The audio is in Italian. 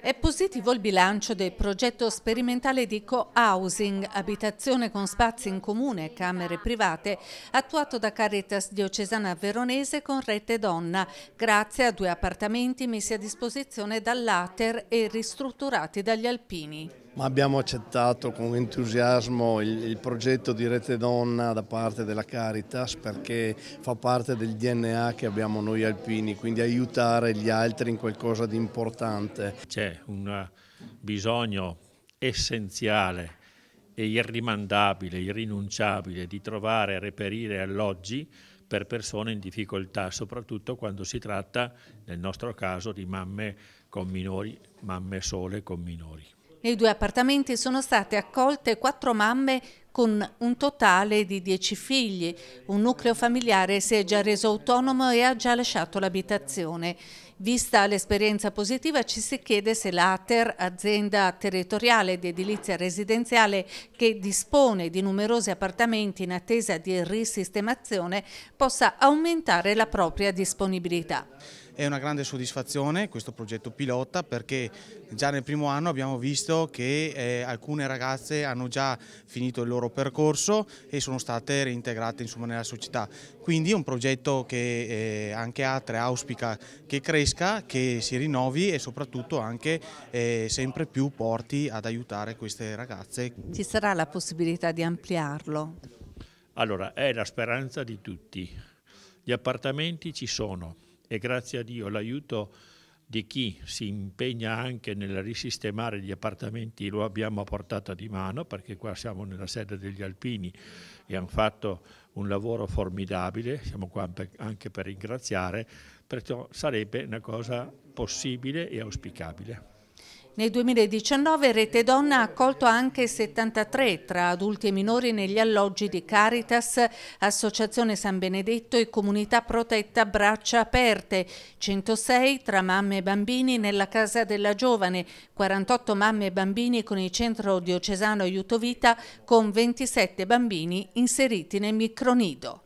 È positivo il bilancio del progetto sperimentale di co-housing, abitazione con spazi in comune e camere private, attuato da Caritas Diocesana Veronese con Rete Donna, grazie a due appartamenti messi a disposizione dall'Ater e ristrutturati dagli Alpini. Ma abbiamo accettato con entusiasmo il, il, progetto di Rete Donna da parte della Caritas perché fa parte del DNA che abbiamo noi alpini, quindi aiutare gli altri in qualcosa di importante. C'è un bisogno essenziale e irrimandabile, irrinunciabile di trovare e reperire alloggi per persone in difficoltà, soprattutto quando si tratta, nel nostro caso, di mamme con minori, mamme sole con minori. Nei due appartamenti sono state accolte quattro mamme con un totale di dieci figli. Un nucleo familiare si è già reso autonomo e ha già lasciato l'abitazione. Vista l'esperienza positiva ci si chiede se l'ATER, azienda territoriale di edilizia residenziale che dispone di numerosi appartamenti in attesa di risistemazione, possa aumentare la propria disponibilità. È una grande soddisfazione questo progetto pilota perché già nel primo anno abbiamo visto che eh, alcune ragazze hanno già finito il loro percorso e sono state reintegrate insomma, nella società. Quindi è un progetto che eh, anche Atre auspica che cresca, che si rinnovi e soprattutto anche eh, sempre più porti ad aiutare queste ragazze. Ci sarà la possibilità di ampliarlo? Allora, è la speranza di tutti. Gli appartamenti ci sono, e grazie a Dio l'aiuto di chi si impegna anche nel risistemare gli appartamenti lo abbiamo a portata di mano perché qua siamo nella sede degli alpini e hanno fatto un lavoro formidabile, siamo qua anche per ringraziare, perciò sarebbe una cosa possibile e auspicabile. Nel 2019 Rete Donna ha accolto anche 73 tra adulti e minori negli alloggi di Caritas, Associazione San Benedetto e Comunità Protetta Braccia Aperte, 106 tra mamme e bambini nella Casa della Giovane, 48 mamme e bambini con il Centro Diocesano Aiuto Vita con 27 bambini inseriti nel micronido.